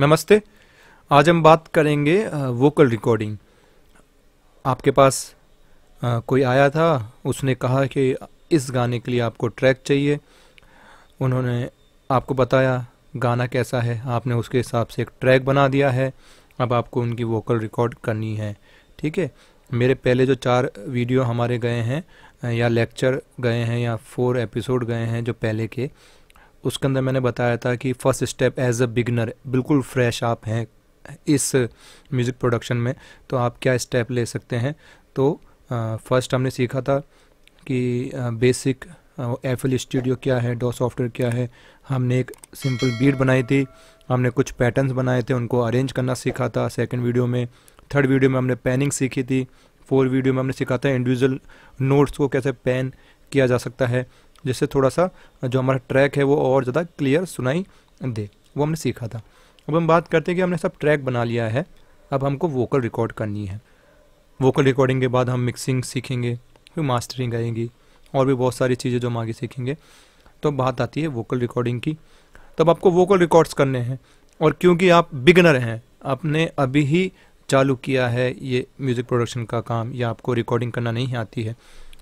नमस्ते आज हम बात करेंगे वोकल रिकॉर्डिंग आपके पास कोई आया था उसने कहा कि इस गाने के लिए आपको ट्रैक चाहिए उन्होंने आपको बताया गाना कैसा है आपने उसके हिसाब से एक ट्रैक बना दिया है अब आपको उनकी वोकल रिकॉर्ड करनी है ठीक है मेरे पहले जो चार वीडियो हमारे गए हैं या लेक्चर गए हैं या फोर एपिसोड गए हैं जो पहले के उसके अंदर मैंने बताया था कि first step as a beginner बिल्कुल फ्रेश आप हैं इस म्यूज़िक प्रोडक्शन में तो आप क्या स्टेप ले सकते हैं तो फर्स्ट हमने सीखा था कि बेसिक एफ स्टूडियो क्या है डो सॉफ्टवेयर क्या है हमने एक सिंपल बीट बनाई थी हमने कुछ पैटर्न्स बनाए थे उनको अरेंज करना सीखा था सेकंड वीडियो में थर्ड वीडियो में हमने पैनिंग सीखी थी फोर्थ वीडियो में हमने सीखा था इंडिविजुअल नोट्स को कैसे पैन किया जा सकता है जिससे थोड़ा सा जो हमारा ट्रैक है वो और ज़्यादा क्लियर सुनाई दे वो हमने सीखा था अब हम बात करते हैं कि हमने सब ट्रैक बना लिया है अब हमको वोकल रिकॉर्ड करनी है वोकल रिकॉर्डिंग के बाद हम मिक्सिंग सीखेंगे फिर मास्टरिंग आएंगी और भी बहुत सारी चीज़ें जो हम आगे सीखेंगे तो बात आती है वोकल रिकॉर्डिंग की तब आपको वोकल रिकॉर्ड्स करने हैं और क्योंकि आप बिगनर हैं आपने अभी ही चालू किया है ये म्यूज़िक प्रोडक्शन का काम या आपको रिकॉर्डिंग करना नहीं आती है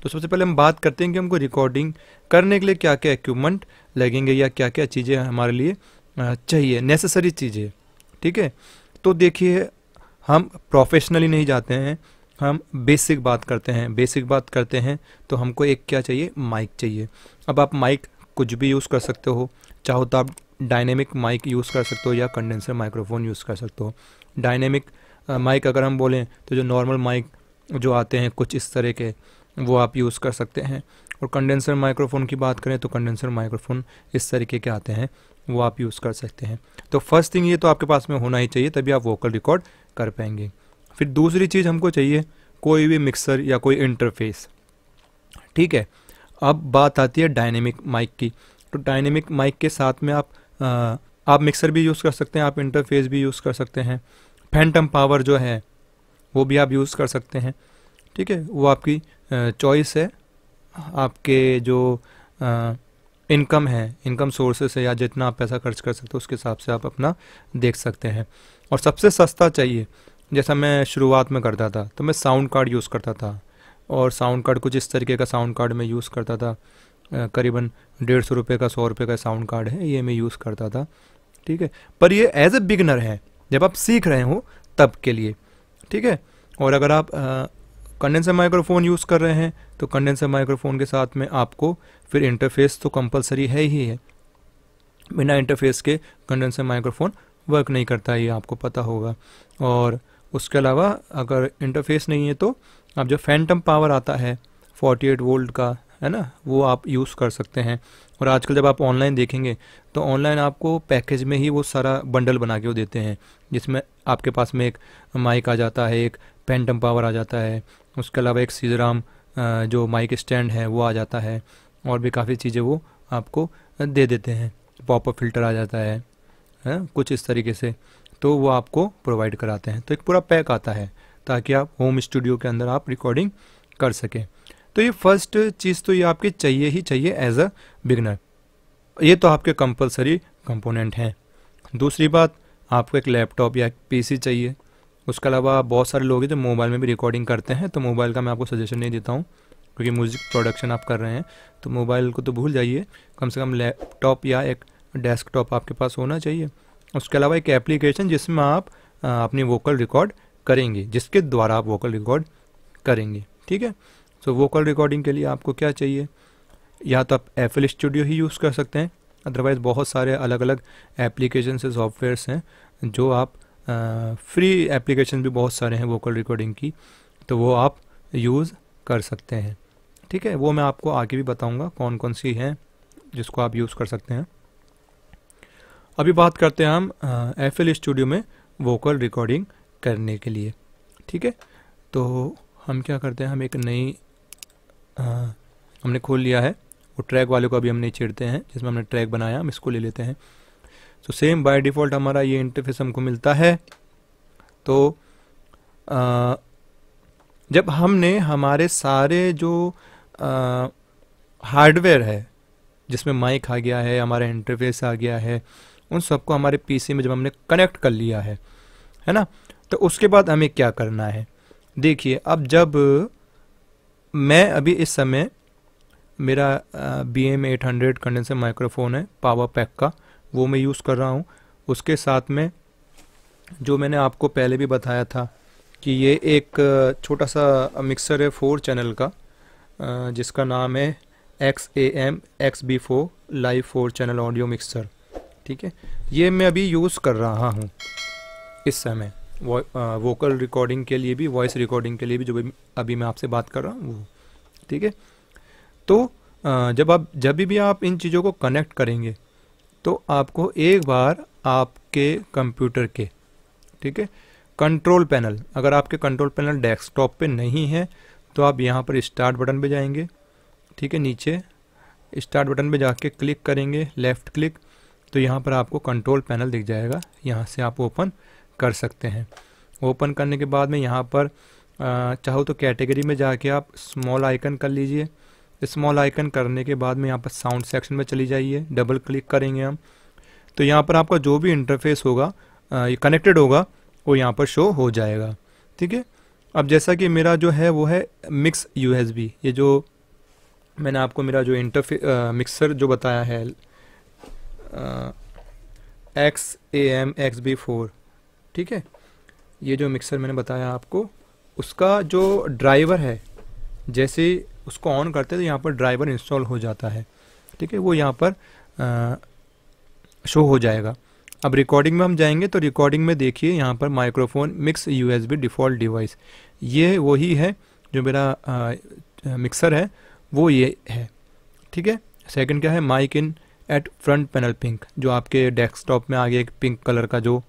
तो सबसे पहले हम बात करते हैं कि हमको रिकॉर्डिंग करने के लिए क्या क्या इक्विपमेंट लगेंगे या क्या क्या चीज़ें हमारे लिए चाहिए नेसेसरी चीज़ें ठीक है तो देखिए हम प्रोफेशनली नहीं जाते हैं हम बेसिक बात करते हैं बेसिक बात करते हैं तो हमको एक क्या चाहिए माइक चाहिए अब आप माइक कुछ भी यूज़ कर सकते हो चाहो तो आप डायनेमिक माइक यूज़ कर सकते हो या कंडेंसर माइक्रोफोन यूज़ कर सकते हो डायनेमिक माइक अगर हम बोलें तो जो नॉर्मल माइक जो आते हैं कुछ इस तरह के वो आप यूज़ कर सकते हैं और कंडेंसर माइक्रोफोन की बात करें तो कंडेंसर माइक्रोफोन इस तरीके के आते हैं वो आप यूज़ कर सकते हैं तो फर्स्ट थिंग ये तो आपके पास में होना ही चाहिए तभी आप वोकल रिकॉर्ड कर पाएंगे फिर दूसरी चीज़ हमको चाहिए कोई भी मिक्सर या कोई इंटरफेस ठीक है अब बात आती है डायनेमिक माइक की तो डायनेमिक माइक के साथ में आप आ, आप मिक्सर भी यूज़ कर सकते हैं आप इंटरफेस भी यूज़ कर सकते हैं फैंटम पावर जो है वो भी आप यूज़ कर सकते हैं ठीक है वो आपकी चॉइस है आपके जो इनकम है इनकम सोर्सेस है या जितना आप पैसा खर्च कर सकते हो उसके हिसाब से आप अपना देख सकते हैं और सबसे सस्ता चाहिए जैसा मैं शुरुआत में करता था तो मैं साउंड कार्ड यूज़ करता था और साउंड कार्ड कुछ इस तरीके का साउंड कार्ड मैं यूज़ करता था करीबन डेढ़ सौ रुपये का सौ रुपये का साउंड कार्ड है ये मैं यूज़ करता था ठीक है पर ये एज ए बिगनर है जब आप सीख रहे हो तब के लिए ठीक है और अगर आप कंडेंसर माइक्रोफोन यूज़ कर रहे हैं तो कंडेंसर माइक्रोफोन के साथ में आपको फिर इंटरफेस तो कंपलसरी है ही है बिना इंटरफेस के कंडेंसर माइक्रोफोन वर्क नहीं करता ये आपको पता होगा और उसके अलावा अगर इंटरफेस नहीं है तो आप जो फैंटम पावर आता है 48 वोल्ट का है ना वो आप यूज़ कर सकते हैं और आजकल जब आप ऑनलाइन देखेंगे तो ऑनलाइन आपको पैकेज में ही वो सारा बंडल बना के वो देते हैं जिसमें आपके पास में एक माइक आ जाता है एक पेंटम पावर आ जाता है उसके अलावा एक सीजराम जो माइक स्टैंड है वो आ जाता है और भी काफ़ी चीज़ें वो आपको दे देते हैं पॉपअप फिल्टर आ जाता है, है कुछ इस तरीके से तो वो आपको प्रोवाइड कराते हैं तो एक पूरा पैक आता है ताकि आप होम स्टूडियो के अंदर आप रिकॉर्डिंग कर सकें तो ये फर्स्ट चीज़ तो ये आपके चाहिए ही चाहिए एज अ बिगनर ये तो आपके कंपलसरी कंपोनेंट हैं दूसरी बात आपको एक लैपटॉप या एक पीसी चाहिए उसके अलावा बहुत सारे लोग हैं जो मोबाइल में भी रिकॉर्डिंग करते हैं तो मोबाइल का मैं आपको सजेशन नहीं देता हूँ क्योंकि म्यूज़िक प्रोडक्शन आप कर रहे हैं तो मोबाइल को तो भूल जाइए कम से कम लैपटॉप या एक डेस्कटॉप आपके पास होना चाहिए उसके अलावा एक एप्लीकेशन जिसमें आप अपनी वोकल रिकॉर्ड करेंगे जिसके द्वारा आप वोकल रिकॉर्ड करेंगे ठीक है सो वोकल रिकॉर्डिंग के लिए आपको क्या चाहिए या तो आप एफिल स्टूडियो ही यूज़ कर सकते हैं अदरवाइज़ बहुत सारे अलग अलग एप्लीकेशन से सॉफ्टवेयर्स हैं जो आप फ्री एप्लीकेशन भी बहुत सारे हैं वोकल रिकॉर्डिंग की तो वो आप यूज़ कर सकते हैं ठीक है वो मैं आपको आगे भी बताऊंगा कौन कौन सी हैं जिसको आप यूज़ कर सकते हैं अभी बात करते हैं हम एफ एल स्टूडियो में वोकल रिकॉर्डिंग करने के लिए ठीक है तो हम क्या करते हैं हम एक नई हमने खोल लिया है वो ट्रैक वाले को अभी हम नहीं छेड़ते हैं जिसमें हमने ट्रैक बनाया हम इसको ले लेते हैं तो सेम बाय डिफ़ॉल्ट हमारा ये इंटरफेस हमको मिलता है तो आ, जब हमने हमारे सारे जो हार्डवेयर है जिसमें माइक आ गया है हमारा इंटरफेस आ गया है उन सबको हमारे पीसी में जब हमने कनेक्ट कर लिया है है ना तो उसके बाद हमें क्या करना है देखिए अब जब मैं अभी इस समय मेरा B M eight hundred condenser microphone है पावर पैक का वो मैं यूज़ कर रहा हूँ उसके साथ में जो मैंने आपको पहले भी बताया था कि ये एक छोटा सा मिक्सर है फोर चैनल का जिसका नाम है X A M X B four live four channel audio mixer ठीक है ये मैं अभी यूज़ कर रहा हूँ इस समय वो, आ, वोकल रिकॉर्डिंग के लिए भी वॉइस रिकॉर्डिंग के लिए भी जो भी अभी मैं आपसे बात कर रहा हूँ वो ठीक है तो आ, जब आप जब भी आप इन चीज़ों को कनेक्ट करेंगे तो आपको एक बार आपके कंप्यूटर के ठीक है कंट्रोल पैनल अगर आपके कंट्रोल पैनल डेस्कटॉप पे नहीं है तो आप यहाँ पर स्टार्ट बटन पे जाएंगे ठीक है नीचे स्टार्ट बटन पे जाके क्लिक करेंगे लेफ़्ट क्लिक तो यहाँ पर आपको कंट्रोल पैनल दिख जाएगा यहाँ से आप ओपन कर सकते हैं ओपन करने के बाद में यहाँ पर चाहो तो कैटेगरी में जाके आप स्मॉल आइकन कर लीजिए स्मॉल आइकन करने के बाद में यहाँ पर साउंड सेक्शन में चली जाइए डबल क्लिक करेंगे हम तो यहाँ पर आपका जो भी इंटरफेस होगा ये कनेक्टेड होगा वो यहाँ पर शो हो जाएगा ठीक है अब जैसा कि मेरा जो है वो है मिक्स यू ये जो मैंने आपको मेरा जो इंटरफे मिक्सर जो बताया है X A M X B four ठीक है ये जो मिक्सर मैंने बताया आपको उसका जो ड्राइवर है जैसे उसको ऑन करते हैं तो यहाँ पर ड्राइवर इंस्टॉल हो जाता है ठीक है वो यहाँ पर आ, शो हो जाएगा अब रिकॉर्डिंग में हम जाएंगे तो रिकॉर्डिंग में देखिए यहाँ पर microphone mix USB default device ये वही है जो मेरा मिक्सर है वो ये है ठीक है सेकंड क्या है mic in at front panel pink जो आपके डेस्कटॉप में आगे एक पिंक कलर का जो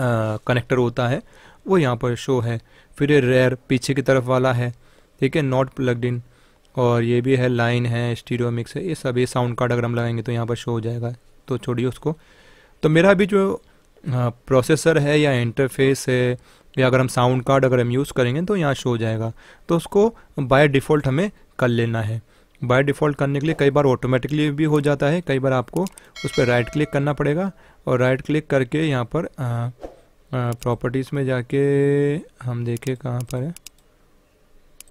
कनेक्टर होता है वो यहाँ पर शो है फिर ये रेयर पीछे की तरफ वाला है ठीक है नॉट प्लगड इन और ये भी है लाइन है स्टीरियो मिक्स है ये सब ये साउंड कार्ड अगर हम लगाएंगे तो यहाँ पर शो हो जाएगा तो छोड़िए उसको तो मेरा भी जो प्रोसेसर है या इंटरफेस है या अगर हम साउंड कार्ड अगर हम यूज़ करेंगे तो यहाँ शो हो जाएगा तो उसको बाय डिफ़ॉल्ट हमें कर लेना है बाय डिफ़ॉल्ट करने के लिए कई बार ऑटोमेटिकली भी हो जाता है कई बार आपको उस पर राइट क्लिक करना पड़ेगा और राइट क्लिक करके यहाँ पर प्रॉपर्टीज़ में जाके हम देखें कहाँ पर है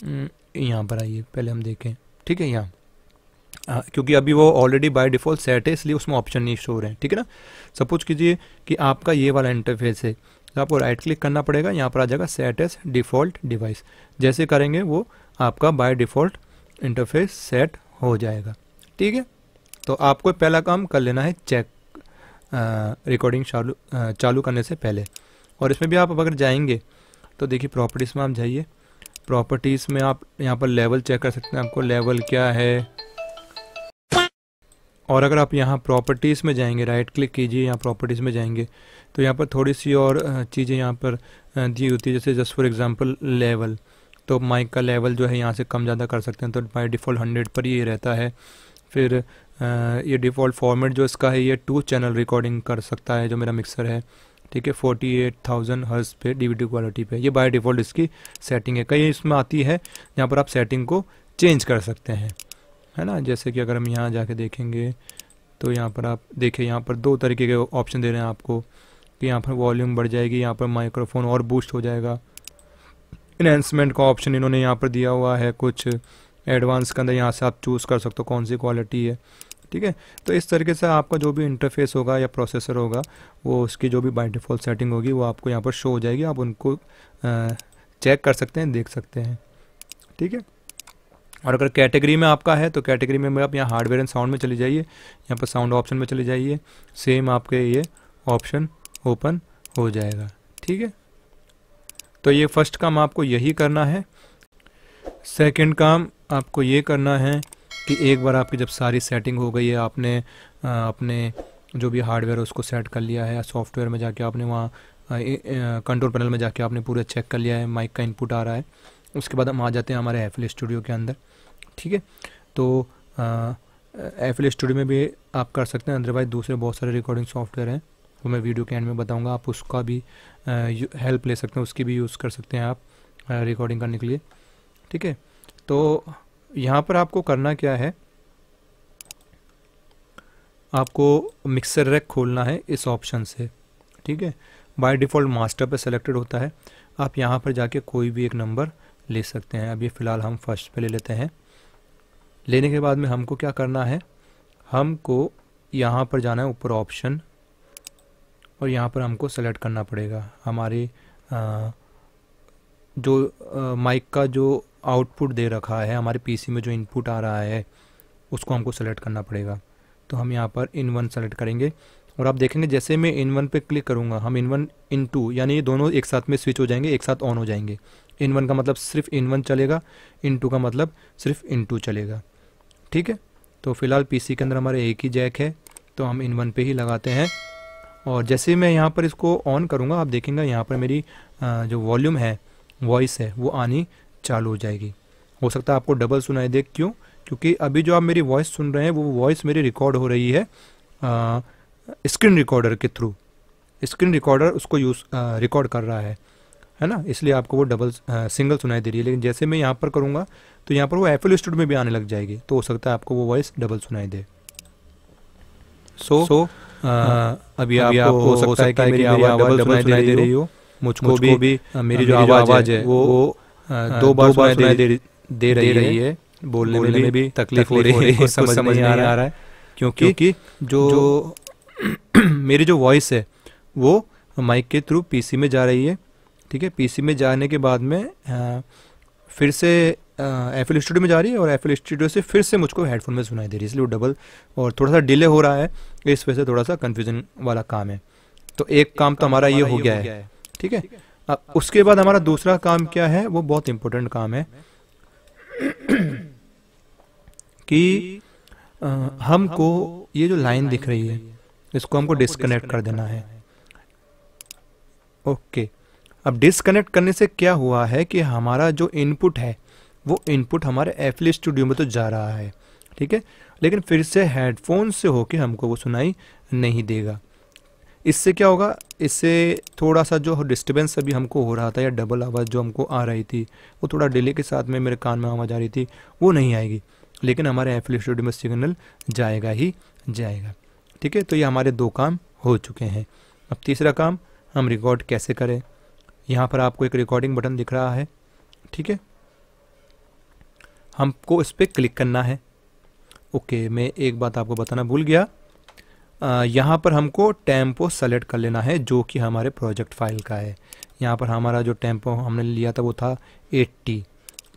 हम्म, यहाँ पर आइए पहले हम देखें ठीक है यहाँ क्योंकि अभी वो ऑलरेडी बाय डिफ़ॉल्ट सेट है इसलिए उसमें ऑप्शन नहीं शो रहे हैं ठीक है ना सपोज कीजिए कि आपका ये वाला इंटरफेस है तो आपको राइट क्लिक करना पड़ेगा यहाँ पर आ जाएगा सेट एस डिफ़ॉल्ट डिवाइस जैसे करेंगे वो आपका बाय डिफ़ॉल्ट इंटरफेस सेट हो जाएगा ठीक है तो आपको पहला काम कर लेना है चेक रिकॉर्डिंग चालू चालू करने से पहले और इसमें भी आप अगर जाएंगे तो देखिए प्रॉपर्टीज़ में आप जाइए प्रॉपर्टीज़ में आप यहाँ पर लेवल चेक कर सकते हैं आपको लेवल क्या है और अगर आप यहाँ प्रॉपर्टीज़ में जाएंगे राइट क्लिक कीजिए यहाँ प्रॉपर्टीज़ में जाएंगे तो यहाँ पर थोड़ी सी और चीज़ें यहाँ पर दी होती है जैसे जस्ट फॉर एग्ज़ाम्पल लेवल तो माइक का लेवल जो है यहाँ से कम ज़्यादा कर सकते हैं तो बाई डिफ़ॉल्ट हंड्रेड पर ये रहता है फिर ये डिफ़ॉल्ट फॉर्मेट जो इसका है ये टू चैनल रिकॉर्डिंग कर सकता है जो मेरा मिक्सर है ठीक है फोर्टी एट थाउजेंड हर्स पे डीवीडी क्वालिटी पे ये बाय डिफ़ॉल्ट इसकी सेटिंग है कई इसमें आती है यहाँ पर आप सेटिंग को चेंज कर सकते हैं है ना जैसे कि अगर हम यहाँ जाके देखेंगे तो यहाँ पर आप देखिए यहाँ पर दो तरीके के ऑप्शन दे रहे हैं आपको कि यहाँ पर वॉल्यूम बढ़ जाएगी यहाँ पर माइक्रोफोन और बूस्ट हो जाएगा इन्हेंसमेंट का ऑप्शन इन्होंने यहाँ पर दिया हुआ है कुछ एडवांस के अंदर यहाँ से आप चूज़ कर सकते हो कौन सी क्वालिटी है ठीक है तो इस तरीके से आपका जो भी इंटरफेस होगा या प्रोसेसर होगा वो उसकी जो भी बाई डिफ़ॉल्ट सेटिंग होगी वो आपको यहाँ पर शो हो जाएगी आप उनको चेक कर सकते हैं देख सकते हैं ठीक है और अगर कैटेगरी में आपका है तो कैटेगरी में आप यहाँ हार्डवेयर एंड साउंड में चले जाइए यहाँ पर साउंड ऑप्शन में चले जाइए सेम आपके ये ऑप्शन ओपन हो जाएगा ठीक है तो ये फर्स्ट काम आपको यही करना है सेकंड काम आपको ये करना है कि एक बार आपकी जब सारी सेटिंग हो गई है आपने अपने जो भी हार्डवेयर उसको सेट कर लिया है सॉफ्टवेयर में जाके आपने वहाँ कंट्रोल पैनल में जाके आपने पूरा चेक कर लिया है माइक का इनपुट आ रहा है उसके बाद हम आ जाते हैं हमारे एफिल स्टूडियो के अंदर ठीक है तो एफिल स्टूडियो में भी आप कर सकते हैं अदरवाइज दूसरे बहुत सारे रिकॉर्डिंग सॉफ्टवेयर हैं वो तो मैं वीडियो के एंड में बताऊँगा आप उसका भी हेल्प ले सकते हैं उसकी भी यूज़ कर सकते हैं आप रिकॉर्डिंग करने के लिए ठीक है तो यहाँ पर आपको करना क्या है आपको मिक्सर रैक खोलना है इस ऑप्शन से ठीक है बाय डिफ़ॉल्ट मास्टर पर सेलेक्टेड होता है आप यहाँ पर जाके कोई भी एक नंबर ले सकते हैं अभी फ़िलहाल हम फर्स्ट पे ले लेते हैं लेने के बाद में हमको क्या करना है हमको यहाँ पर जाना है ऊपर ऑप्शन और यहाँ पर हमको सेलेक्ट करना पड़ेगा हमारे आ, जो माइक का जो आउटपुट दे रखा है हमारे पीसी में जो इनपुट आ रहा है उसको हमको सेलेक्ट करना पड़ेगा तो हम यहाँ पर इन वन सेलेक्ट करेंगे और आप देखेंगे जैसे मैं इन वन पर क्लिक करूँगा हम इन वन इन टू यानी ये दोनों एक साथ में स्विच हो जाएंगे एक साथ ऑन हो जाएंगे इन वन का मतलब सिर्फ इन वन चलेगा इन टू का मतलब सिर्फ इन टू चलेगा ठीक है तो फिलहाल पीसी के अंदर हमारे एक ही जैक है तो हम इन वन पे ही लगाते हैं और जैसे मैं यहाँ पर इसको ऑन करूँगा आप देखेंगे यहाँ पर मेरी जो वॉल्यूम है वॉइस है वो आनी चालू हो जाएगी हो सकता है आपको डबल सुनाई दे क्यों क्योंकि अभी जो आप मेरी वॉइस सुन रहे हैं वो वॉइस मेरी रिकॉर्ड हो रही है स्क्रीन रिकॉर्डर के थ्रू स्क्रीन रिकॉर्डर उसको यूज़ रिकॉर्ड कर रहा है है ना इसलिए आपको वो डबल सिंगल सुनाई दे रही है लेकिन जैसे मैं यहाँ पर करूँगा तो यहाँ पर वो एफएल स्टूडियो में भी आने लग जाएगी तो हो सकता है आपको वो वॉइस डबल सुनाई दे सो so, सो हाँ, अभी आपको हो सकता, हो सकता है कि मेरी आवाज़ डबल सुनाई दे रही हो मुझको भी मेरी जो आवाज़ है वो हाँ, हाँ, दो बार, बार सुनाई दे, दे रही, रही है बोलने में भी तकलीफ हो रही है समझ समझ नहीं आ रहा है क्योंकि जो मेरी जो वॉइस है वो माइक के थ्रू पीसी में जा रही है ठीक है पीसी में जाने के बाद में फिर से एफ एल स्टूडियो में जा रही है और एफ एल स्टूडियो से फिर से मुझको हेडफोन में सुनाई दे रही है इसलिए वो डबल और थोड़ा सा डिले हो रहा है इस वजह से थोड़ा सा कन्फ्यूजन वाला काम है तो एक काम तो, तो हमारा ये हो गया है ठीक है उसके बाद हमारा दूसरा काम क्या है वो बहुत इंपॉर्टेंट काम है कि हमको ये जो लाइन दिख रही है इसको हमको डिस्कनेक्ट कर देना है ओके अब डिस्कनेक्ट करने से क्या हुआ है कि हमारा जो इनपुट है वो इनपुट हमारे एफली स्टूडियो में तो जा रहा है ठीक है लेकिन फिर से हेडफोन से होके हमको वो सुनाई नहीं देगा इससे क्या होगा इससे थोड़ा सा जो डिस्टर्बेंस अभी हमको हो रहा था या डबल आवाज़ जो हमको आ रही थी वो थोड़ा डिले के साथ में मेरे कान में आवाज़ आ रही थी वो नहीं आएगी लेकिन हमारे एफ स्टूडियो में सिग्नल जाएगा ही जाएगा ठीक है तो ये हमारे दो काम हो चुके हैं अब तीसरा काम हम रिकॉर्ड कैसे करें यहाँ पर आपको एक रिकॉर्डिंग बटन दिख रहा है ठीक है हमको इस पर क्लिक करना है ओके मैं एक बात आपको बताना भूल गया यहाँ पर हमको टेम्पो सेलेक्ट कर लेना है जो कि हमारे प्रोजेक्ट फाइल का है यहाँ पर हमारा जो टेम्पो हमने लिया था वो था 80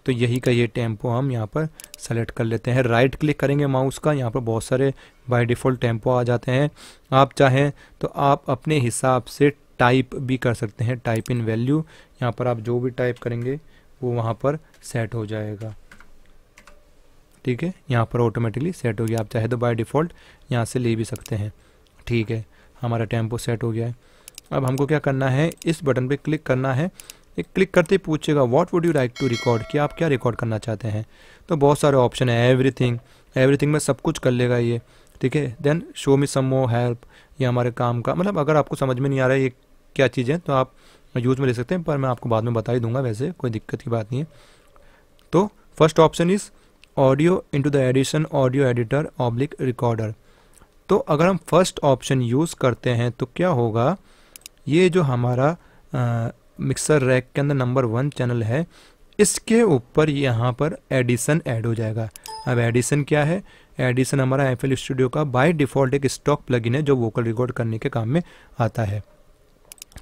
तो यही का ये टेम्पो हम यहाँ पर सेलेक्ट कर लेते हैं राइट क्लिक करेंगे माउस का यहाँ पर बहुत सारे बाय डिफ़ॉल्ट टेम्पो आ जाते हैं आप चाहें तो आप अपने हिसाब से टाइप भी कर सकते हैं टाइप इन वैल्यू यहाँ पर आप जो भी टाइप करेंगे वो वहाँ पर सेट हो जाएगा ठीक है यहाँ पर ऑटोमेटिकली सेट हो गया आप चाहे तो बाय डिफ़ॉल्ट यहाँ से ले भी सकते हैं ठीक है हमारा टेम्पो सेट हो गया है अब हमको क्या करना है इस बटन पर क्लिक करना है एक क्लिक करते ही पूछेगा what would you like to record कि आप क्या रिकॉर्ड करना चाहते हैं तो बहुत सारे ऑप्शन है एवरीथिंग एवरीथिंग में सब कुछ कर लेगा ये ठीक है then show me some more help ये हमारे काम का मतलब अगर आपको समझ में नहीं आ रहा है ये क्या चीज़ है तो आप यूज़ में ले सकते हैं पर मैं आपको बाद में बता ही दूंगा वैसे कोई दिक्कत की बात नहीं है तो first option is audio into the edition audio editor oblique recorder तो अगर हम फर्स्ट ऑप्शन यूज़ करते हैं तो क्या होगा ये जो हमारा मिक्सर रैक के अंदर नंबर वन चैनल है इसके ऊपर यहाँ पर एडिशन ऐड हो जाएगा अब एडिसन क्या है एडिसन हमारा एफ स्टूडियो का बाय डिफ़ॉल्ट एक स्टॉक प्लगइन है जो वोकल रिकॉर्ड करने के काम में आता है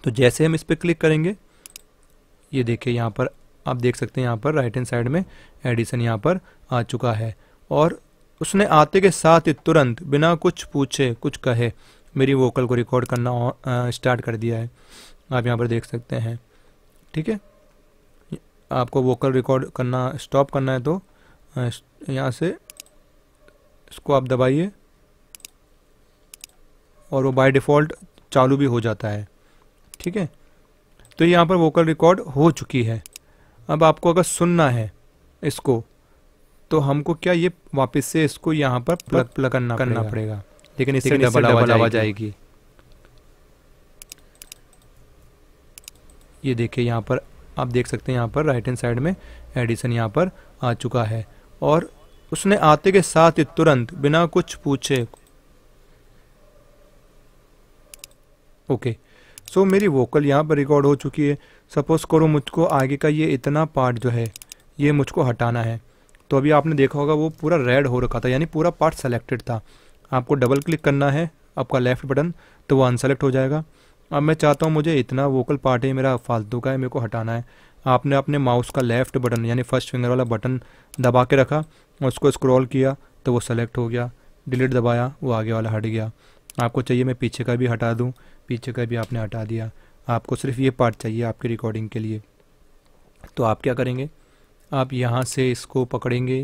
तो जैसे हम इस पर क्लिक करेंगे ये देखिए यहाँ पर आप देख सकते हैं यहाँ पर राइट हैंड साइड में एडिसन यहाँ पर आ चुका है और उसने आते के साथ ही तुरंत बिना कुछ पूछे कुछ कहे मेरी वोकल को रिकॉर्ड करना स्टार्ट कर दिया है आप यहाँ पर देख सकते हैं ठीक है आपको वोकल रिकॉर्ड करना स्टॉप करना है तो यहाँ से इसको आप दबाइए और वो बाय डिफ़ॉल्ट चालू भी हो जाता है ठीक है तो यहाँ पर वोकल रिकॉर्ड हो चुकी है अब आपको अगर सुनना है इसको तो हमको क्या ये वापस से इसको यहाँ पर प्लग प्लग करना करना पड़ेगा लेकिन इससे डबल आवाज आएगी ये देखिए यहाँ पर आप देख सकते हैं यहाँ पर राइट हैंड साइड में एडिसन यहाँ पर आ चुका है और उसने आते के साथ ही तुरंत बिना कुछ पूछे ओके okay. सो so, मेरी वोकल यहाँ पर रिकॉर्ड हो चुकी है सपोज़ करो मुझको आगे का ये इतना पार्ट जो है ये मुझको हटाना है तो अभी आपने देखा होगा वो पूरा रेड हो रखा था यानी पूरा पार्ट सेलेक्टेड था आपको डबल क्लिक करना है आपका लेफ़्ट बटन तो वो अनसेलेक्ट हो जाएगा अब मैं चाहता हूँ मुझे इतना वोकल पार्ट है मेरा फालतू का है मेरे को हटाना है आपने अपने माउस का लेफ़्ट बटन यानी फर्स्ट फिंगर वाला बटन दबा के रखा उसको स्क्रॉल किया तो वो सेलेक्ट हो गया डिलीट दबाया वो आगे वाला हट गया आपको चाहिए मैं पीछे का भी हटा दूँ पीछे का भी आपने हटा दिया आपको सिर्फ ये पार्ट चाहिए आपकी रिकॉर्डिंग के लिए तो आप क्या करेंगे आप यहाँ से इसको पकड़ेंगे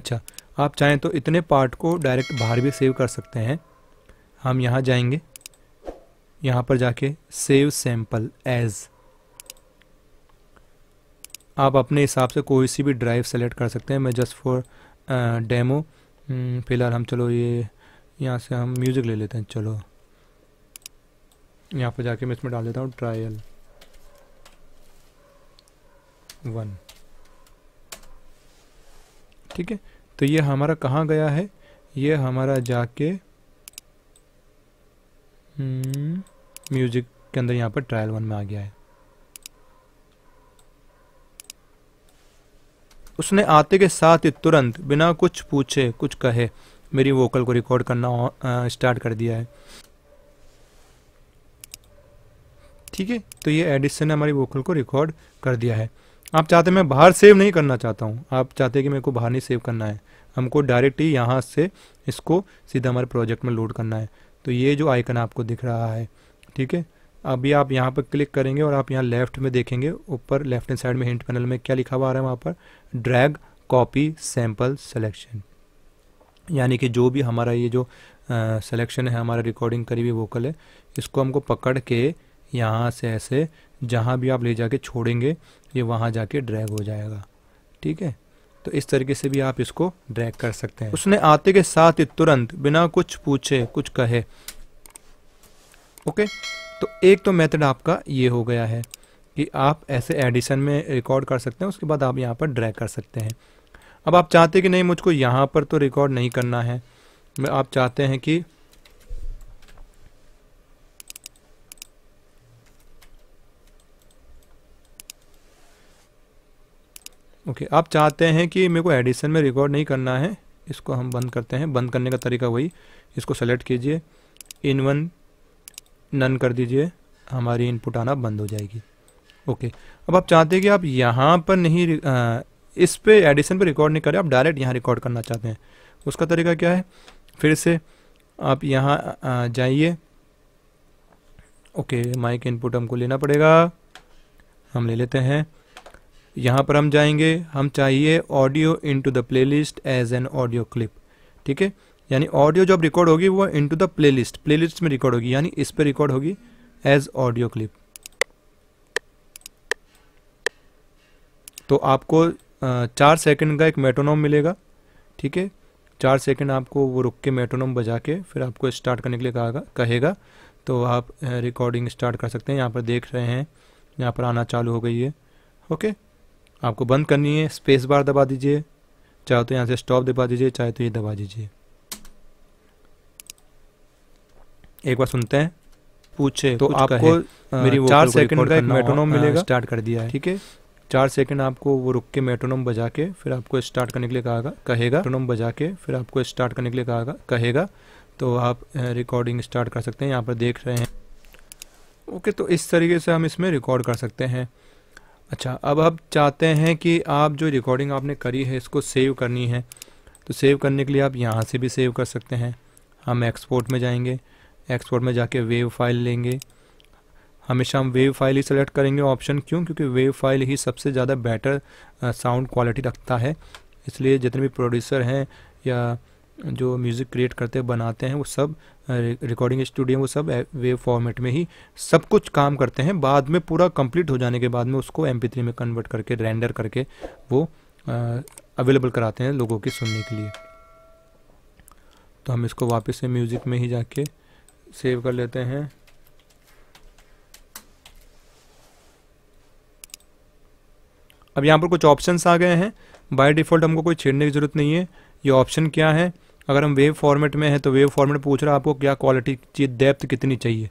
अच्छा आप चाहें तो इतने पार्ट को डायरेक्ट बाहर भी सेव कर सकते हैं हम यहाँ जाएंगे यहाँ पर जाके सेव सैम्पल एज़ आप अपने हिसाब से कोई सी भी ड्राइव सेलेक्ट कर सकते हैं मैं जस्ट फॉर डेमो फ़िलहाल हम चलो ये यहाँ से हम म्यूज़िक ले लेते हैं चलो यहाँ पर जाके मैं इसमें डाल देता हूँ ट्रायल वन ठीक है तो ये हमारा कहाँ गया है ये हमारा जाके म्यूजिक हम्म, के अंदर यहाँ पर ट्रायल वन में आ गया है उसने आते के साथ ही तुरंत बिना कुछ पूछे कुछ कहे मेरी वोकल को रिकॉर्ड करना स्टार्ट कर दिया है ठीक है तो ये एडिशन ने हमारी वोकल को रिकॉर्ड कर दिया है आप चाहते मैं बाहर सेव नहीं करना चाहता हूँ आप चाहते कि मेरे को बाहर नहीं सेव करना है हमको डायरेक्ट ही यहाँ से इसको सीधा हमारे प्रोजेक्ट में लोड करना है तो ये जो आइकन आपको दिख रहा है ठीक है अभी आप यहाँ पर क्लिक करेंगे और आप यहाँ लेफ्ट में देखेंगे ऊपर लेफ्ट हैंड साइड में हिंट पैनल में क्या लिखा हुआ आ रहा है वहाँ पर ड्रैग कॉपी सैम्पल सेलेक्शन यानी कि जो भी हमारा ये जो सेलेक्शन है हमारा रिकॉर्डिंग करी हुई वोकल है इसको हमको पकड़ के यहाँ से ऐसे जहाँ भी आप ले जाके छोड़ेंगे ये वहाँ जाके ड्रैग हो जाएगा ठीक है तो इस तरीके से भी आप इसको ड्रैग कर सकते हैं उसने आते के साथ ही तुरंत बिना कुछ पूछे कुछ कहे ओके तो एक तो मेथड आपका ये हो गया है कि आप ऐसे एडिशन में रिकॉर्ड कर सकते हैं उसके बाद आप यहाँ पर ड्रैग कर सकते हैं अब आप चाहते कि नहीं मुझको यहाँ पर तो रिकॉर्ड नहीं करना है आप चाहते हैं कि ओके आप चाहते हैं कि मेरे को एडिशन में रिकॉर्ड नहीं करना है इसको हम बंद करते हैं बंद करने का तरीका वही इसको सेलेक्ट कीजिए इन वन नन कर दीजिए हमारी इनपुट आना बंद हो जाएगी ओके अब आप चाहते हैं कि आप यहाँ पर नहीं आ, इस पे एडिशन पे रिकॉर्ड नहीं करें आप डायरेक्ट यहाँ रिकॉर्ड करना चाहते हैं उसका तरीका क्या है फिर से आप यहाँ जाइए ओके माइक इनपुट हमको लेना पड़ेगा हम ले लेते हैं यहाँ पर हम जाएंगे हम चाहिए audio into the playlist as an audio clip ठीक है यानी ऑडियो जब रिकॉर्ड होगी वो इनटू द प्लेलिस्ट प्लेलिस्ट में रिकॉर्ड होगी यानी इस पर रिकॉर्ड होगी एज ऑडियो क्लिप तो आपको चार सेकंड का एक मेट्रोनोम मिलेगा ठीक है चार सेकंड आपको वो रुक के मेट्रोनोम बजा के फिर आपको स्टार्ट करने के लिए कहा कहेगा तो आप रिकॉर्डिंग स्टार्ट कर सकते हैं यहाँ पर देख रहे हैं यहाँ पर आना चालू हो गई है ओके आपको बंद करनी है स्पेस बार दबा दीजिए चाहे तो यहाँ से स्टॉप दबा दीजिए चाहे तो ये दबा दीजिए एक बार सुनते हैं पूछे तो आपको मेरी चार सेकंड का एक मेट्रोनोम मिलेगा स्टार्ट कर दिया है ठीक है चार सेकंड आपको वो रुक के मेट्रोनोम बजा के फिर आपको स्टार्ट करने के लिए कहा कहेगा मेट्रोनोम बजा के फिर आपको स्टार्ट करने के लिए कहा कहेगा तो आप रिकॉर्डिंग स्टार्ट कर सकते हैं यहाँ पर देख रहे हैं ओके तो इस तरीके से हम इसमें रिकॉर्ड कर सकते हैं अच्छा अब आप चाहते हैं कि आप जो रिकॉर्डिंग आपने करी है इसको सेव करनी है तो सेव करने के लिए आप यहाँ से भी सेव कर सकते हैं हम एक्सपोर्ट में जाएंगे एक्सपोर्ट में जाके वेव फाइल लेंगे हमेशा हम वेव फाइल ही सेलेक्ट करेंगे ऑप्शन क्यों क्योंकि वेव फाइल ही सबसे ज़्यादा बेटर साउंड क्वालिटी रखता है इसलिए जितने भी प्रोड्यूसर हैं या जो म्यूज़िक क्रिएट करते हैं बनाते हैं वो सब रिकॉर्डिंग स्टूडियो वो सब वेव फॉर्मेट में ही सब कुछ काम करते हैं बाद में पूरा कंप्लीट हो जाने के बाद में उसको एम में कन्वर्ट करके रेंडर करके वो अवेलेबल कराते हैं लोगों के सुनने के लिए तो हम इसको वापस से म्यूज़िक में ही जाके सेव कर लेते हैं अब यहाँ पर कुछ ऑप्शंस आ गए हैं बाय डिफ़ॉल्ट हमको कोई छेड़ने की ज़रूरत नहीं है ये ऑप्शन क्या है अगर हम वेव फॉर्मेट में हैं तो वेव फॉर्मेट पूछ रहा है आपको क्या क्वालिटी चाहिए डेप्थ कितनी चाहिए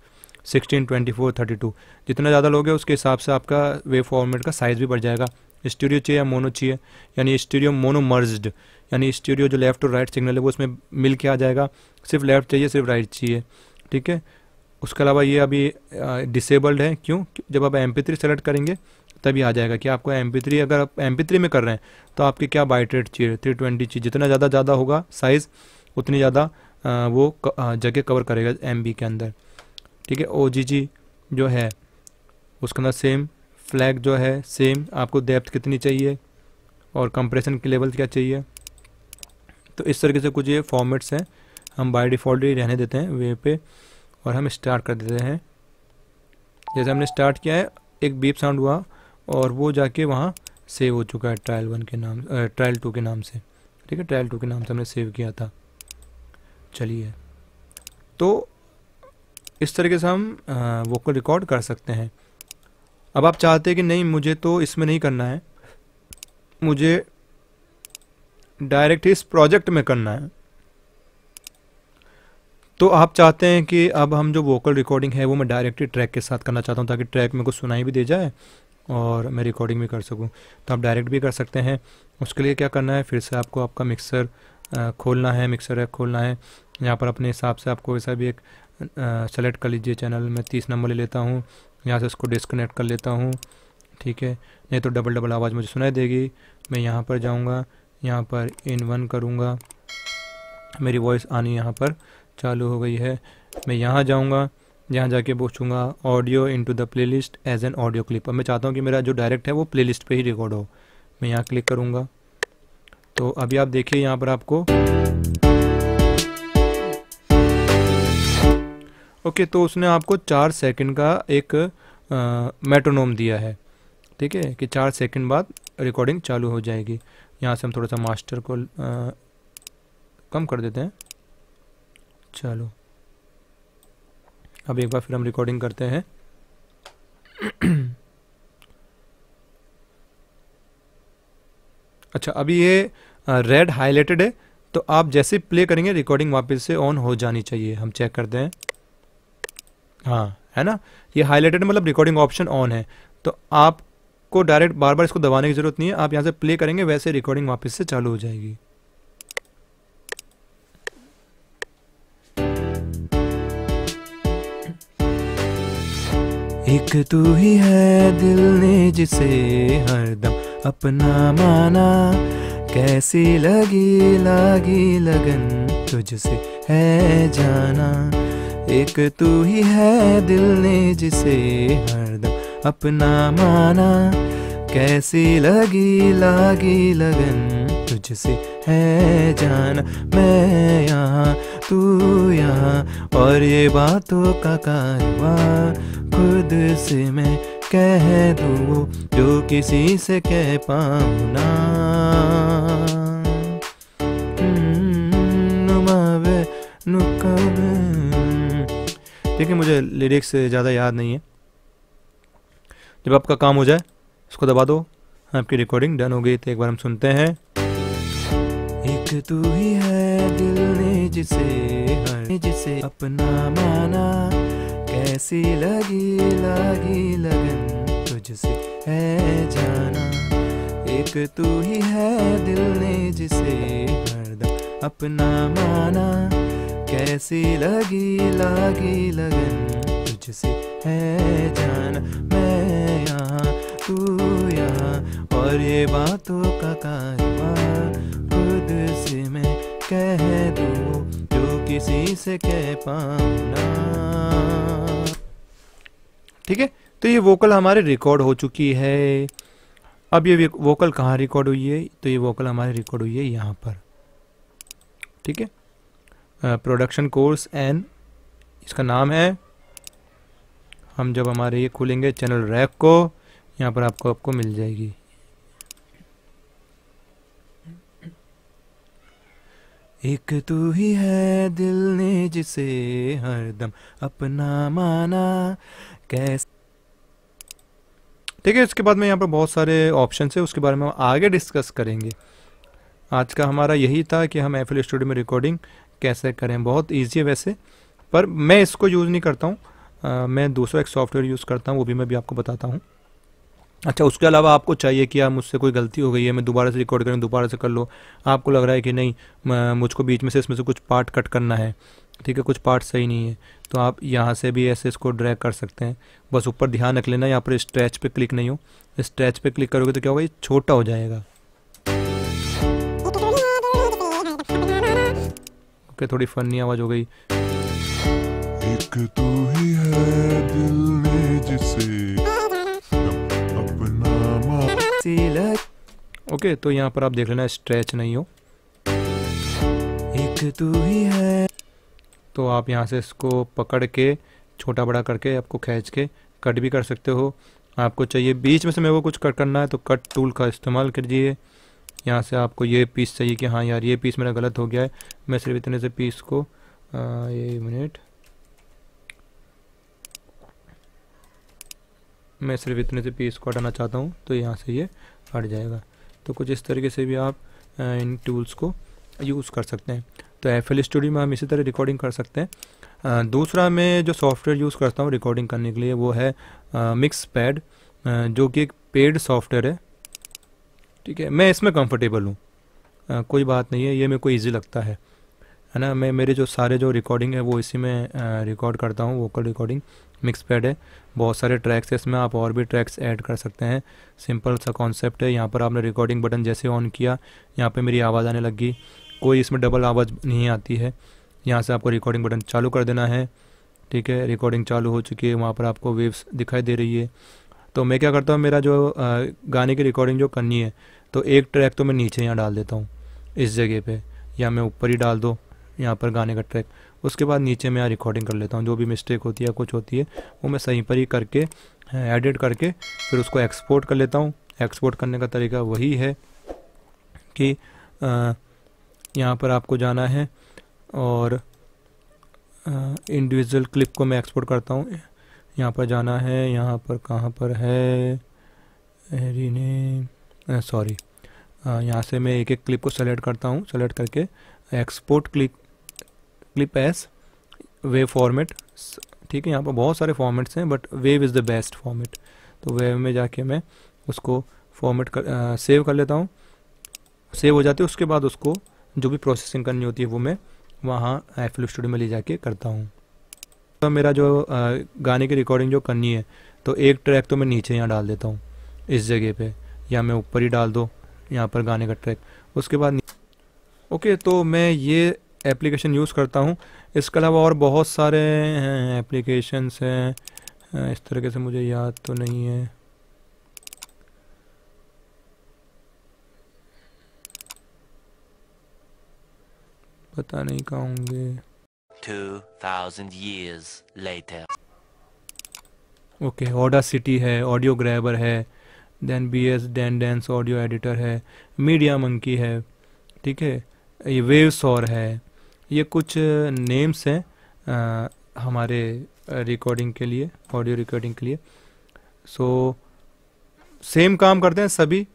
sixteen twenty four thirty two जितना ज़्यादा लोगे उसके हिसाब से आपका वेव फॉर्मेट का साइज़ भी बढ़ जाएगा स्टूडियो चाहिए या मोनो चाहिए यानी स्टूडियो मोनो मर्ज्ड यानी स्टूडियो जो लेफ्ट और राइट सिग्नल है वो उसमें मिल के आ जाएगा सिर्फ लेफ्ट चाहिए सिर्फ राइट चाहिए ठीक है उसके अलावा ये अभी डिसेबल्ड है क्यों जब आप एम पी थ्री सेलेक्ट करेंगे तभी आ जाएगा कि आपको एम पी थ्री अगर आप एम पी थ्री में कर रहे हैं तो आपके क्या बाइट रेट चाहिए थ्री ट्वेंटी चाहिए जितना ज़्यादा ज़्यादा होगा साइज़ उतनी ज़्यादा वो जगह कवर करेगा एम बी के अंदर ठीक है ओ जी जी जो है उसके अंदर सेम फ्लैग जो है सेम आपको डेप्थ कितनी चाहिए और कंप्रेशन के लेवल क्या चाहिए तो इस तरीके से कुछ ये फॉर्मेट्स हैं हम बाय डिफ़ॉल्ट ही रहने देते हैं वे पे और हम स्टार्ट कर देते हैं जैसे हमने स्टार्ट किया है एक बीप साउंड हुआ और वो जाके वहाँ सेव हो चुका है ट्रायल वन के नाम ट्रायल टू के नाम से ठीक है ट्रायल टू के नाम से हमने सेव किया था चलिए तो इस तरीके से हम वोकल रिकॉर्ड कर सकते हैं अब आप चाहते हैं कि नहीं मुझे तो इसमें नहीं करना है मुझे डायरेक्ट इस प्रोजेक्ट में करना है तो आप चाहते हैं कि अब हम जो वोकल रिकॉर्डिंग है वो मैं डायरेक्टली ट्रैक के साथ करना चाहता हूँ ताकि ट्रैक मेरे को सुनाई भी दे जाए और मैं रिकॉर्डिंग भी कर सकूँ तो आप डायरेक्ट भी कर सकते हैं उसके लिए क्या करना है फिर से आपको आपका मिक्सर खोलना है मिक्सर ऐप खोलना है यहाँ पर अपने हिसाब से आपको वैसा भी एक सेलेक्ट कर लीजिए चैनल मैं तीस नंबर ले लेता हूँ यहाँ से उसको डिसकनेक्ट कर लेता हूँ ठीक है नहीं तो डबल डबल आवाज़ मुझे सुनाई देगी मैं यहाँ पर जाऊँगा यहाँ पर इन वन करूँगा मेरी वॉइस आनी यहाँ पर चालू हो गई है मैं यहाँ जाऊँगा यहाँ जाके पूछूंगा audio into the playlist as an audio clip और मैं चाहता हूँ कि मेरा जो डायरेक्ट है वो प्लेलिस्ट पे ही रिकॉर्ड हो मैं यहाँ क्लिक करूँगा तो अभी आप देखिए यहाँ पर आपको ओके तो उसने आपको चार सेकंड का एक मेट्रोनोम दिया है ठीक है कि चार सेकंड बाद रिकॉर्डिंग चालू हो जाएगी यहाँ से हम थोड़ा सा मास्टर को आ, कम कर देते हैं चलो अब एक बार फिर हम रिकॉर्डिंग करते हैं अच्छा अभी ये रेड हाईलाइटेड है तो आप जैसे प्ले करेंगे रिकॉर्डिंग वापस से ऑन हो जानी चाहिए हम चेक करते हैं हाँ है ना ये हाईलाइटेड मतलब रिकॉर्डिंग ऑप्शन ऑन है तो आपको डायरेक्ट बार बार इसको दबाने की ज़रूरत नहीं है आप यहाँ से प्ले करेंगे वैसे रिकॉर्डिंग वापस से चालू हो जाएगी एक तू ही है दिल ने जिसे हरदम अपना माना कैसी लगी लगी लगन तुझसे है जाना एक तू ही है दिल ने जिसे हरदम अपना माना कैसी लगी लगी लगन तुझसे है जाना मैं यहाँ तू यहाँ और ये बातों का कारवा खुद से मैं कह दू जो किसी से कह पाऊँ ना हम्म, देखिए मुझे लिरिक्स ज़्यादा याद नहीं है जब आपका काम हो जाए उसको दबा दो आपकी रिकॉर्डिंग डन हो गई तो एक बार हम सुनते हैं एक तू ही है दिल ने जिसे हर जिसे अपना माना कैसी लगी लगी लगन तुझसे है जाना एक तू ही है दिल ने जिसे हरदम अपना माना कैसी लगी लगी लगन तुझसे है जाना मैं यहाँ तू यहाँ और ये बातों का कारोबार में कह दू जो किसी से कह पाना ठीक है तो ये वोकल हमारे रिकॉर्ड हो चुकी है अब ये वोकल कहाँ रिकॉर्ड हुई है तो ये वोकल हमारे रिकॉर्ड हुई है यहाँ पर ठीक है प्रोडक्शन कोर्स एन इसका नाम है हम जब हमारे ये खोलेंगे चैनल रैक को यहाँ पर आपको आपको मिल जाएगी एक तू ही है दिल ने जिसे हरदम अपना माना कैसे ठीक है इसके बाद में यहाँ पर बहुत सारे ऑप्शन है उसके बारे में हम आगे डिस्कस करेंगे आज का हमारा यही था कि हम एफिल स्टूडियो में रिकॉर्डिंग कैसे करें बहुत ईजी है वैसे पर मैं इसको यूज़ नहीं करता हूँ मैं दूसरा एक सॉफ्टवेयर यूज़ करता हूँ वो भी मैं भी आपको बताता हूँ अच्छा उसके अलावा आपको चाहिए कि आप मुझसे कोई गलती हो गई है मैं दोबारा से रिकॉर्ड करूँ दोबारा से कर लो आपको लग रहा है कि नहीं मुझको बीच में से इसमें से कुछ पार्ट कट करना है ठीक है कुछ पार्ट सही नहीं है तो आप यहाँ से भी ऐसे इसको ड्रैग कर सकते हैं बस ऊपर ध्यान रख लेना यहाँ पर स्ट्रैच पर क्लिक नहीं हो स्ट्रैच पर क्लिक करोगे तो क्या होगा ये छोटा हो जाएगा ओके थोड़ी फनी आवाज़ हो गई एक तू ही है दिल में जिसे ओके तो यहाँ पर आप देख लेना स्ट्रेच नहीं हो एक तू ही है तो आप यहाँ से इसको पकड़ के छोटा बड़ा करके आपको खींच के कट भी कर सकते हो आपको चाहिए बीच में से मेरे को कुछ कट करना है तो कट टूल का इस्तेमाल कीजिए यहाँ से आपको ये पीस चाहिए कि हाँ यार ये पीस मेरा गलत हो गया है मैं सिर्फ इतने से पीस को आ, ये मिनट मैं सिर्फ इतने से पीस को हटाना चाहता हूँ तो यहाँ से ये हट जाएगा तो कुछ इस तरीके से भी आप इन टूल्स को यूज़ कर सकते हैं तो एफ एल स्टूडियो में हम इसी तरह रिकॉर्डिंग कर सकते हैं दूसरा मैं जो सॉफ्टवेयर यूज़ करता हूँ रिकॉर्डिंग करने के लिए वो है मिक्स पैड जो कि एक पेड सॉफ्टवेयर है ठीक है मैं इसमें कंफर्टेबल हूँ कोई बात नहीं है ये मेरे को ईजी लगता है है ना मैं मेरे जो सारे जो रिकॉर्डिंग है वो इसी में रिकॉर्ड करता हूँ वोकल रिकॉर्डिंग मिक्स पैड है बहुत सारे ट्रैक्स है इसमें आप और भी ट्रैक्स ऐड कर सकते हैं सिंपल सा कॉन्सेप्ट है यहाँ पर आपने रिकॉर्डिंग बटन जैसे ऑन किया यहाँ पर मेरी आवाज़ आने लगी कोई इसमें डबल आवाज़ नहीं आती है यहाँ से आपको रिकॉर्डिंग बटन चालू कर देना है ठीक है रिकॉर्डिंग चालू हो चुकी है वहाँ पर आपको वेव्स दिखाई दे रही है तो मैं क्या करता हूँ मेरा जो गाने की रिकॉर्डिंग जो करनी है तो एक ट्रैक तो मैं नीचे यहाँ डाल देता हूँ इस जगह पे या मैं ऊपर ही डाल दो यहाँ पर गाने का ट्रैक उसके बाद नीचे मैं यहाँ रिकॉर्डिंग कर लेता हूँ जो भी मिस्टेक होती है कुछ होती है वो मैं सही पर ही करके एडिट हाँ, करके फिर उसको एक्सपोर्ट कर लेता हूँ एक्सपोर्ट करने का तरीका वही है कि यहाँ पर आपको जाना है और इंडिविजुअल क्लिप को मैं एक्सपोर्ट करता हूँ यहाँ पर जाना है यहाँ पर कहाँ पर है सॉरी यहाँ से मैं एक एक क्लिप को सेलेक्ट करता हूँ सेलेक्ट करके export click clip as wave format ठीक है यहाँ पर बहुत सारे फॉर्मेट्स हैं but wave is the best format तो वेव में जाके मैं उसको फॉर्मेट कर आ, सेव कर लेता हूँ सेव हो जाती है उसके बाद उसको जो भी प्रोसेसिंग करनी होती है वो मैं वहाँ एफ स्टूडियो में ले जाके करता हूँ तो मेरा जो आ, गाने की रिकॉर्डिंग जो करनी है तो एक ट्रैक तो मैं नीचे यहाँ डाल देता हूँ इस जगह पे या मैं ऊपर ही डाल दो यहाँ पर गाने का ट्रैक उसके बाद ओके तो मैं ये एप्लीकेशन यूज़ करता हूँ इसके अलावा और बहुत सारे हैं एप्लीकेशंस हैं इस तरीके से मुझे याद तो नहीं है पता नहीं कहूँगे ओके ऑडा सिटी है ऑडियो ग्रैबर है देन बी एस डैन डेंस ऑडियो एडिटर है मीडिया मंकी है ठीक है ये वेव सॉर है ये कुछ नेम्स हैं हमारे रिकॉर्डिंग के लिए ऑडियो रिकॉर्डिंग के लिए सो सेम काम करते हैं सभी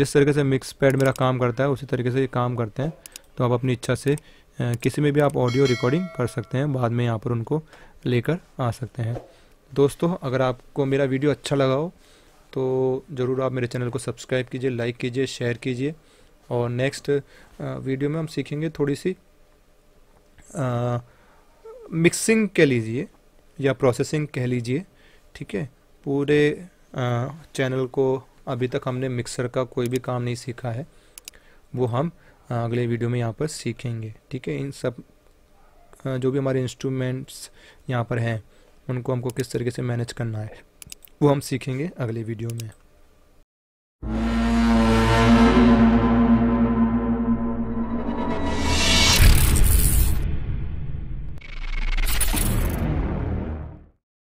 जिस तरीके से मिक्स पैड मेरा काम करता है उसी तरीके से ये काम करते हैं तो आप अपनी इच्छा से किसी में भी आप ऑडियो रिकॉर्डिंग कर सकते हैं बाद में यहाँ पर उनको लेकर आ सकते हैं दोस्तों अगर आपको मेरा वीडियो अच्छा लगा हो तो ज़रूर आप मेरे चैनल को सब्सक्राइब कीजिए लाइक कीजिए शेयर कीजिए और नेक्स्ट वीडियो में हम सीखेंगे थोड़ी सी मिक्सिंग कह लीजिए या प्रोसेसिंग कह लीजिए ठीक है पूरे आ, चैनल को अभी तक हमने मिक्सर का कोई भी काम नहीं सीखा है वो हम अगले वीडियो में यहाँ पर सीखेंगे ठीक है इन सब जो भी हमारे इंस्ट्रूमेंट्स यहाँ पर हैं उनको हमको किस तरीके से मैनेज करना है वो हम सीखेंगे अगले वीडियो में